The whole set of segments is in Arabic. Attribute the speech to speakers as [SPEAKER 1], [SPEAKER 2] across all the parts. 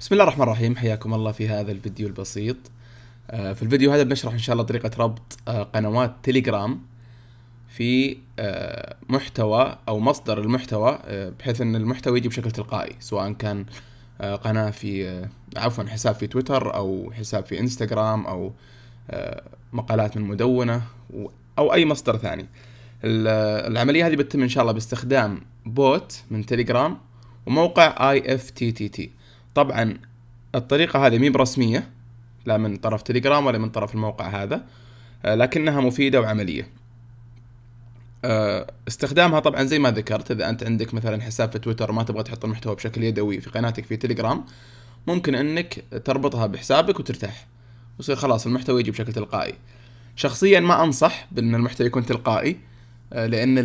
[SPEAKER 1] بسم الله الرحمن الرحيم حياكم الله في هذا الفيديو البسيط آه، في الفيديو هذا بنشرح ان شاء الله طريقة ربط آه، قنوات تليجرام في آه، محتوى او مصدر المحتوى بحيث ان المحتوى يجي بشكل تلقائي سواء كان قناة في عفوا حساب في تويتر او حساب في انستغرام او مقالات من مدونة او اي مصدر ثاني العملية هذه بتتم ان شاء الله باستخدام بوت من تليجرام وموقع اي اف تي تي تي طبعا الطريقة هذه مي برسمية لا من طرف تليجرام ولا من طرف الموقع هذا آه، لكنها مفيدة وعملية آه، استخدامها طبعا زي ما ذكرت اذا انت عندك مثلا حساب في تويتر ما تبغى تحط المحتوى بشكل يدوي في قناتك في تليجرام ممكن انك تربطها بحسابك وترتاح ويصير خلاص المحتوى يجي بشكل تلقائي شخصيا ما انصح بان المحتوى يكون تلقائي آه، لان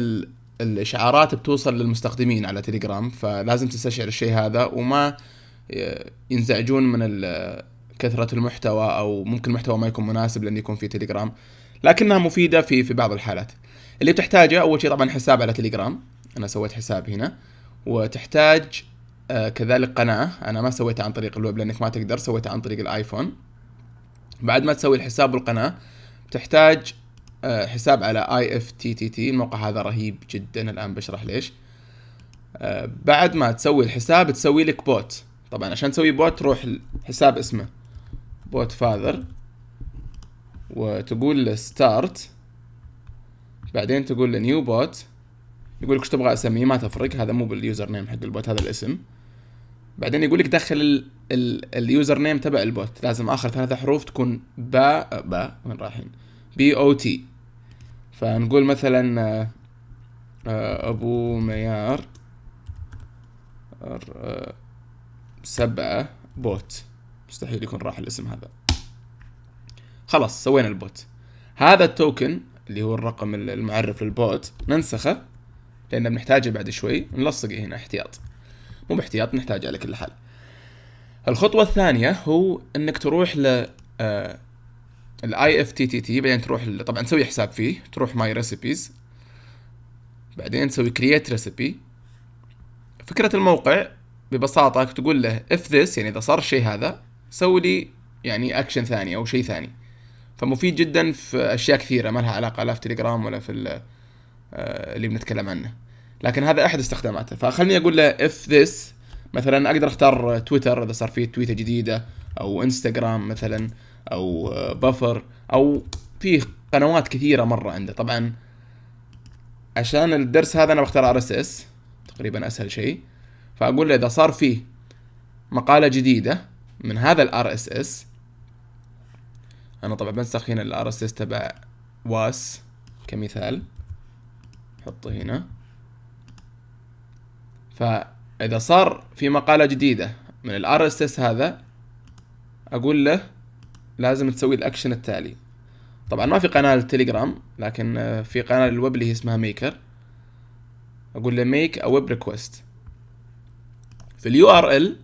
[SPEAKER 1] الاشعارات بتوصل للمستخدمين على تليجرام فلازم تستشعر الشيء هذا وما ينزعجون من كثرة المحتوى أو ممكن المحتوى ما يكون مناسب لأن يكون في تليجرام لكنها مفيدة في في بعض الحالات اللي بتحتاجه أول شيء طبعا حساب على تليجرام أنا سويت حساب هنا وتحتاج آه، كذلك قناة أنا ما سويتها عن طريق الويب لأنك ما تقدر سويتها عن طريق الآيفون بعد ما تسوي الحساب والقناة تحتاج آه، حساب على اي اف تي تي تي الموقع هذا رهيب جدا الان بشرح ليش آه، بعد ما تسوي الحساب تسوي لك بوت طبعا عشان تسوي بوت تروح الحساب اسمه بوت فاذر وتقول له ستارت بعدين تقول له نيو بوت يقول لك ايش تبغى اسميه ما تفرق هذا مو باليوزر نيم حق البوت هذا الاسم بعدين يقول لك دخل اليوزر نيم تبع البوت لازم اخر ثلاثة حروف تكون با با وين رايحين بي او تي فنقول مثلا آه، آه، ابو ميار آه، سبعة بوت مستحيل يكون راح الاسم هذا خلاص سوينا البوت هذا التوكن اللي هو الرقم المعرف للبوت ننسخه لان بنحتاجه بعد شوي نلصقه هنا احتياط مو باحتياط نحتاجه على كل حال الخطوة الثانية هو انك تروح ل الاي اف تي تي تي بعدين تروح طبعا تسوي حساب فيه تروح ماي ريسبيز بعدين تسوي كرييت ريسبي فكرة الموقع ببساطة تقول له if this يعني إذا صار الشيء هذا سوي لي يعني أكشن ثاني أو شيء ثاني فمفيد جدا في أشياء كثيرة ما لها علاقة لا في تليجرام ولا في آه، اللي بنتكلم عنه لكن هذا أحد استخداماته فخلني أقول له if this مثلا أقدر أختار تويتر إذا صار فيه تويتة جديدة أو انستغرام مثلا أو بفر آه، أو فيه قنوات كثيرة مرة عنده طبعا عشان الدرس هذا أنا بختار ار اس اس تقريبا أسهل شيء فأقول له إذا صار فيه مقالة جديدة من هذا الار اس اس أنا طبعا بنسخ هنا الار اس اس تبع واس كمثال حطه هنا فإذا صار في مقالة جديدة من الار اس اس هذا أقول له لازم تسوي الأكشن التالي طبعا ما في قناة للتليجرام لكن في قناة للويب اللي هي اسمها ميكر أقول له ميك أ ويب request في اليو ار ال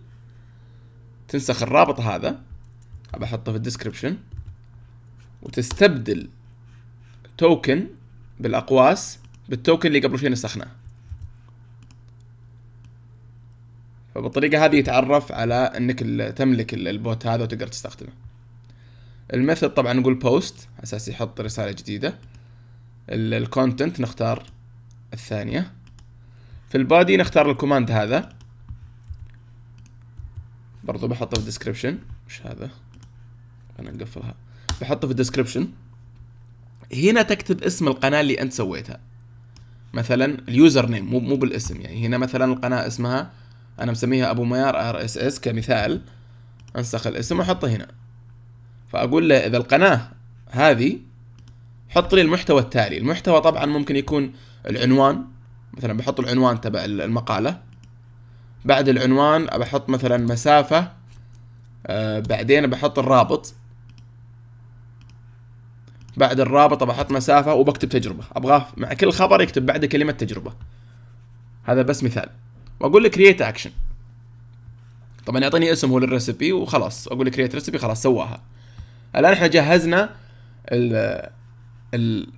[SPEAKER 1] تنسخ الرابط هذا بحطه في الديسكربشن وتستبدل توكن بالاقواس بالتوكن اللي قبل شوي نسخناه فبالطريقة هذه يتعرف على انك تملك البوت هذا وتقدر تستخدمه الميثود طبعا نقول بوست اساس يحط رسالة جديدة الكونتنت نختار الثانية في البادي نختار الكوماند هذا برضو بحطه في الديسكربشن مش هذا خلينا نقفلها بحطه في الديسكربشن هنا تكتب اسم القناه اللي انت سويتها مثلا اليوزر نيم مو مو بالاسم يعني هنا مثلا القناه اسمها انا مسميها ابو ميار ار اس اس كمثال انسخ الاسم واحطه هنا فاقول له اذا القناه هذه حط لي المحتوى التالي المحتوى طبعا ممكن يكون العنوان مثلا بحط العنوان تبع المقاله بعد العنوان بحط مثلا مسافة آه بعدين بحط الرابط بعد الرابط بحط مسافة وبكتب تجربة أبغاه مع كل خبر يكتب بعده كلمة تجربة هذا بس مثال وأقول له كرييت أكشن طبعا يعطيني اسم هو للريسبي وخلاص أقول له كرييت ريسبي خلاص سواها الآن احنا جهزنا ال ال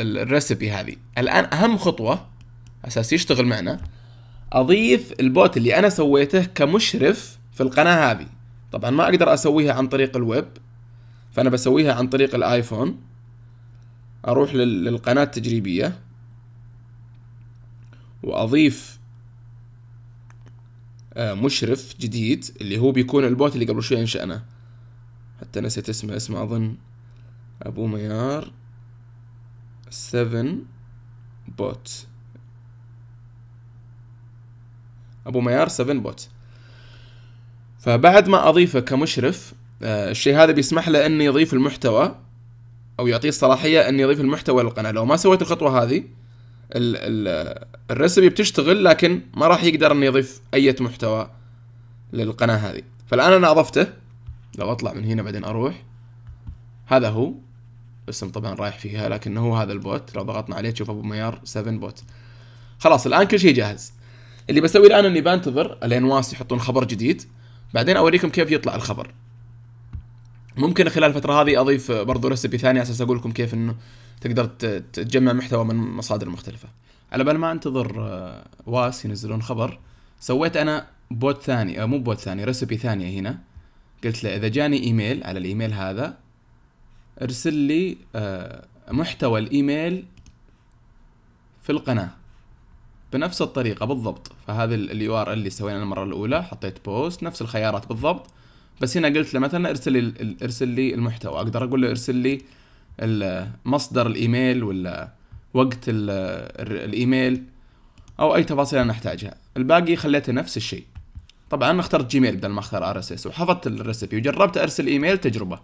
[SPEAKER 1] الريسبي هذه الآن أهم خطوة أساس يشتغل معنا اضيف البوت اللي انا سويته كمشرف في القناه هذه طبعا ما اقدر اسويها عن طريق الويب فانا بسويها عن طريق الايفون اروح للقناه التجريبيه واضيف آه، مشرف جديد اللي هو بيكون البوت اللي قبل شوي انشأناه حتى نسيت اسمه اسمه اظن ابو ميار 7 بوت ابو ميار 7 بوت فبعد ما اضيفه كمشرف آه، الشيء هذا بيسمح له انه يضيف المحتوى او يعطيه الصلاحيه انه يضيف المحتوى للقناه لو ما سويت الخطوه هذه ال ال الريسبي بتشتغل لكن ما راح يقدر انه يضيف اي محتوى للقناه هذه فالان انا اضفته لو اطلع من هنا بعدين اروح هذا هو اسم طبعا رايح فيها لكن هو هذا البوت لو ضغطنا عليه تشوف ابو ميار 7 بوت خلاص الان كل شيء جاهز اللي بسوي الان اني بنتظر واس يحطون خبر جديد بعدين اوريكم كيف يطلع الخبر ممكن خلال الفتره هذه اضيف برضو ريسبي ثانيه اساس اقول لكم كيف انه تقدر تجمع محتوى من مصادر مختلفه على بال ما انتظر آه، واس ينزلون خبر سويت انا بوت ثاني آه، مو بوت ثاني ريسبي ثانيه هنا قلت له اذا جاني ايميل على الايميل هذا ارسل لي آه، محتوى الايميل في القناه بنفس الطريقة بالضبط فهذا اليو ار اللي سوينا المرة الأولى حطيت بوست نفس الخيارات بالضبط بس هنا قلت له مثلا ارسل لي ارسل لي المحتوى اقدر اقول له ارسل لي مصدر الايميل ولا وقت الايميل او اي تفاصيل انا احتاجها الباقي خليته نفس الشيء طبعا انا اخترت جيميل بدل ما اختار ار اس اس وحفظت الريسبي وجربت ارسل ايميل تجربه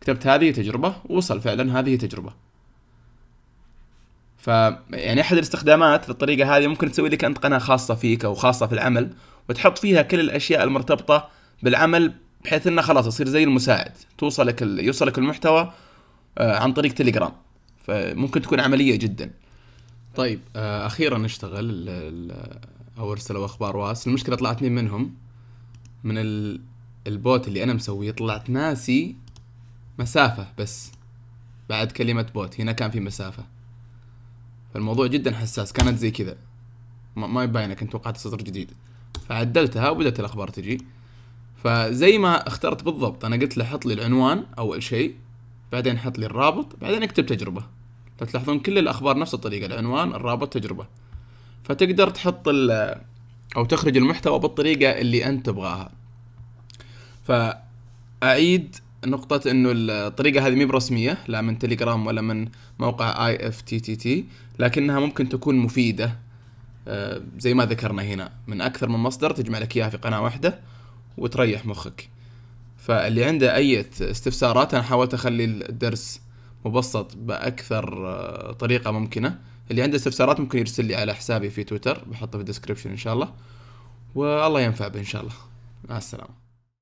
[SPEAKER 1] كتبت هذه تجربه ووصل فعلا هذه تجربه ف يعني احد الاستخدامات للطريقه هذه ممكن تسوي لك انت قناه خاصه فيك او خاصه في العمل وتحط فيها كل الاشياء المرتبطه بالعمل بحيث انه خلاص يصير زي المساعد توصلك ال... يوصلك المحتوى آه، عن طريق تليجرام فممكن تكون عمليه جدا طيب آه، اخيرا اشتغل ال ال او ارسلوا اخبار واس المشكله طلعت مين منهم من ال... البوت اللي انا مسويه طلعت ناسي مسافه بس بعد كلمه بوت هنا كان في مسافه فالموضوع جدا حساس كانت زي كذا ما يبين كنت توقعت اصدر جديد فعدلتها وبدات الاخبار تجي فزي ما اخترت بالضبط انا قلت له حط لي العنوان اول شيء بعدين حط لي الرابط بعدين اكتب تجربه لو تلاحظون كل الاخبار نفس الطريقه العنوان الرابط تجربه فتقدر تحط ال او تخرج المحتوى بالطريقه اللي انت تبغاها فاعيد نقطة انه الطريقة هذه مي برسمية لا من تليجرام ولا من موقع اي اف تي تي تي لكنها ممكن تكون مفيدة آه، زي ما ذكرنا هنا من اكثر من مصدر تجمع لك اياها في قناة واحدة وتريح مخك فاللي عنده اي استفسارات انا حاولت اخلي الدرس مبسط باكثر آه، طريقة ممكنة اللي عنده استفسارات ممكن يرسل لي على حسابي في تويتر بحطه في الديسكربشن ان شاء الله والله ينفع به ان شاء الله مع السلامه